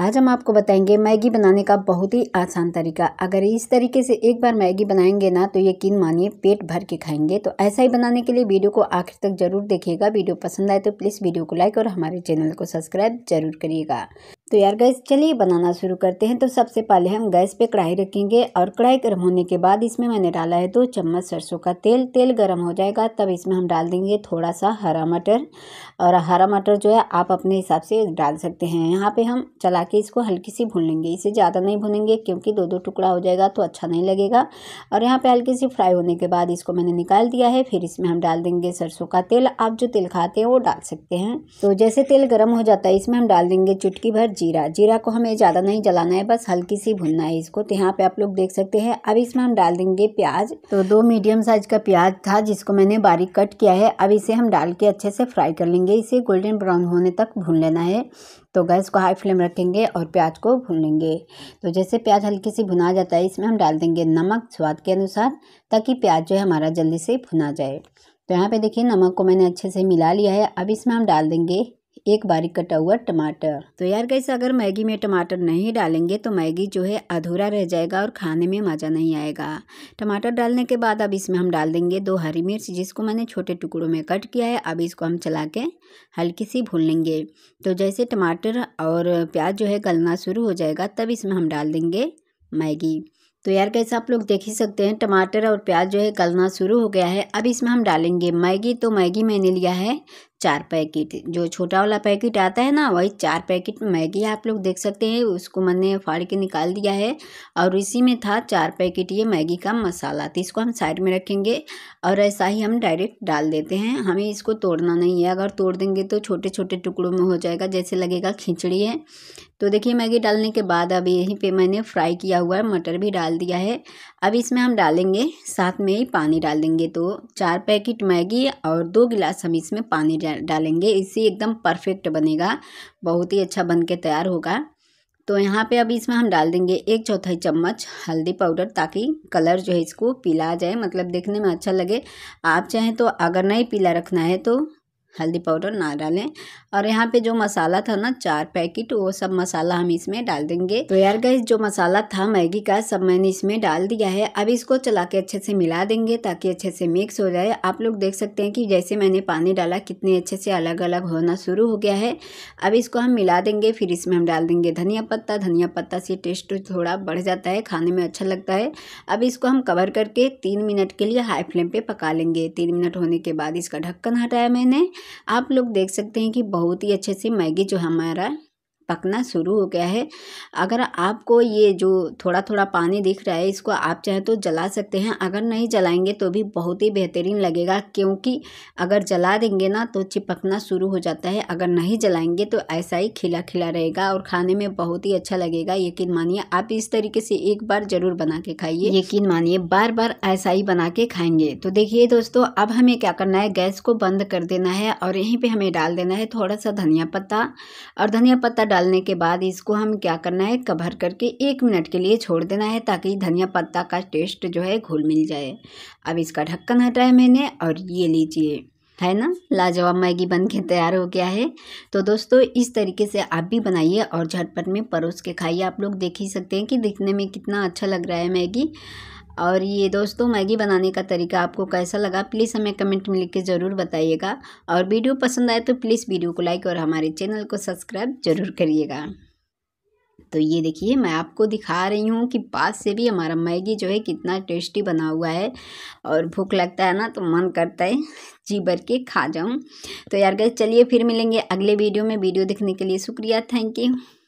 आज हम आपको बताएंगे मैगी बनाने का बहुत ही आसान तरीका अगर इस तरीके से एक बार मैगी बनाएंगे ना तो यकीन मानिए पेट भर के खाएंगे तो ऐसा ही बनाने के लिए वीडियो को आखिर तक जरूर देखिएगा वीडियो पसंद आए तो प्लीज़ वीडियो को लाइक और हमारे चैनल को सब्सक्राइब जरूर करिएगा तो यार गैस चलिए बनाना शुरू करते हैं तो सबसे पहले हम गैस पे कढ़ाई रखेंगे और कढ़ाई गर्म होने के बाद इसमें मैंने डाला है दो चम्मच सरसों का तेल तेल गर्म हो जाएगा तब इसमें हम डाल देंगे थोड़ा सा हरा मटर और हरा मटर जो है आप अपने हिसाब से डाल सकते हैं यहाँ पे हम चला के इसको हल्की सी भून लेंगे इसे ज़्यादा नहीं भूनेंगे क्योंकि दो दो टुकड़ा हो जाएगा तो अच्छा नहीं लगेगा और यहाँ पर हल्की सी फ्राई होने के बाद इसको मैंने निकाल दिया है फिर इसमें हम डाल देंगे सरसों का तेल आप जो तेल खाते हैं वो डाल सकते हैं तो जैसे तेल गर्म हो जाता है इसमें हम डाल देंगे चुटकी भर जीरा जीरा को हमें ज़्यादा नहीं जलाना है बस हल्की सी भुनना है इसको तो यहाँ पे आप लोग देख सकते हैं अब इसमें हम डाल देंगे प्याज तो दो मीडियम साइज का प्याज था जिसको मैंने बारीक कट किया है अब इसे हम डाल के अच्छे से फ्राई कर लेंगे इसे गोल्डन ब्राउन होने तक भून लेना है तो गैस को हाई फ्लेम रखेंगे और प्याज को भून लेंगे तो जैसे प्याज हल्की सी भुना जाता है इसमें हम डाल देंगे नमक स्वाद के अनुसार ताकि प्याज जो है हमारा जल्दी से भुना जाए तो यहाँ पे देखिए नमक को मैंने अच्छे से मिला लिया है अब इसमें हम डाल देंगे एक बारीक कटा हुआ टमाटर तो यार कैसे अगर मैगी में टमाटर नहीं डालेंगे तो मैगी जो है अधूरा रह जाएगा और खाने में मज़ा नहीं आएगा टमाटर डालने के बाद अब इसमें हम डाल देंगे दो हरी मिर्च जिसको मैंने छोटे टुकड़ों में कट किया है अब इसको हम चला के हल्की सी भून लेंगे तो जैसे टमाटर और प्याज जो है गलना शुरू हो जाएगा तब इसमें हम डाल देंगे मैगी तो यार कैसे आप लोग देख ही सकते हैं टमाटर और प्याज जो है गलना शुरू हो गया है अब इसमें हम डालेंगे मैगी तो मैगी मैंने लिया है चार पैकेट जो छोटा वाला पैकेट आता है ना वही चार पैकेट मैगी आप लोग देख सकते हैं उसको मैंने फाड़ के निकाल दिया है और इसी में था चार पैकेट ये मैगी का मसाला तो इसको हम साइड में रखेंगे और ऐसा ही हम डायरेक्ट डाल देते हैं हमें इसको तोड़ना नहीं है अगर तोड़ देंगे तो छोटे छोटे टुकड़ों में हो जाएगा जैसे लगेगा खिचड़ी है तो देखिए मैगी डालने के बाद अब यहीं पर मैंने फ्राई किया हुआ है मटर भी डाल दिया है अब इसमें हम डालेंगे साथ में ही पानी डाल देंगे तो चार पैकेट मैगी और दो गिलास हम इसमें पानी डाल डालेंगे इसी एकदम परफेक्ट बनेगा बहुत ही अच्छा बन के तैयार होगा तो यहाँ पे अभी इसमें हम डाल देंगे एक चौथाई चम्मच हल्दी पाउडर ताकि कलर जो है इसको पीला आ जाए मतलब देखने में अच्छा लगे आप चाहें तो अगर नहीं पीला रखना है तो हल्दी पाउडर ना डालें और यहाँ पे जो मसाला था ना चार पैकेट वो सब मसाला हम इसमें डाल देंगे तो यार गैस जो मसाला था मैगी का सब मैंने इसमें डाल दिया है अब इसको चला के अच्छे से मिला देंगे ताकि अच्छे से मिक्स हो जाए आप लोग देख सकते हैं कि जैसे मैंने पानी डाला कितने अच्छे से अलग अलग होना शुरू हो गया है अब इसको हम मिला देंगे फिर इसमें हम डाल देंगे धनिया पत्ता धनिया पत्ता से टेस्ट थोड़ा बढ़ जाता है खाने में अच्छा लगता है अब इसको हम कवर करके तीन मिनट के लिए हाई फ्लेम पर पका लेंगे तीन मिनट होने के बाद इसका ढक्कन हटाया मैंने आप लोग देख सकते हैं कि बहुत ही अच्छे से मैगी जो हमारा पकना शुरू हो गया है अगर आपको ये जो थोड़ा थोड़ा पानी दिख रहा है इसको आप चाहे तो जला सकते हैं अगर नहीं जलाएंगे तो भी बहुत ही बेहतरीन लगेगा क्योंकि अगर जला देंगे ना तो चिपकना शुरू हो जाता है अगर नहीं जलाएंगे तो ऐसा ही खिला खिला रहेगा और खाने में बहुत ही अच्छा लगेगा यकीन मानिए आप इस तरीके से एक बार ज़रूर बना के खाइए यकीन मानिए बार बार ऐसा ही बना के खाएंगे तो देखिए दोस्तों अब हमें क्या करना है गैस को बंद कर देना है और यहीं पर हमें डाल देना है थोड़ा सा धनिया पत्ता और धनिया पत्ता डाल डालने के बाद इसको हम क्या करना है कवर करके एक मिनट के लिए छोड़ देना है ताकि धनिया पत्ता का टेस्ट जो है घुल मिल जाए अब इसका ढक्कन हटाया मैंने और ये लीजिए है ना लाजवाब मैगी बन के तैयार हो गया है तो दोस्तों इस तरीके से आप भी बनाइए और झटपट में परोस के खाइए आप लोग देख ही सकते हैं कि दिखने में कितना अच्छा लग रहा है मैगी और ये दोस्तों मैगी बनाने का तरीका आपको कैसा लगा प्लीज़ हमें कमेंट में लिख के ज़रूर बताइएगा और वीडियो पसंद आए तो प्लीज़ वीडियो को लाइक और हमारे चैनल को सब्सक्राइब ज़रूर करिएगा तो ये देखिए मैं आपको दिखा रही हूँ कि पास से भी हमारा मैगी जो है कितना टेस्टी बना हुआ है और भूख लगता है ना तो मन करता है जी भर के खा जाऊँ तो यार गए चलिए फिर मिलेंगे अगले वीडियो में वीडियो देखने के लिए शुक्रिया थैंक यू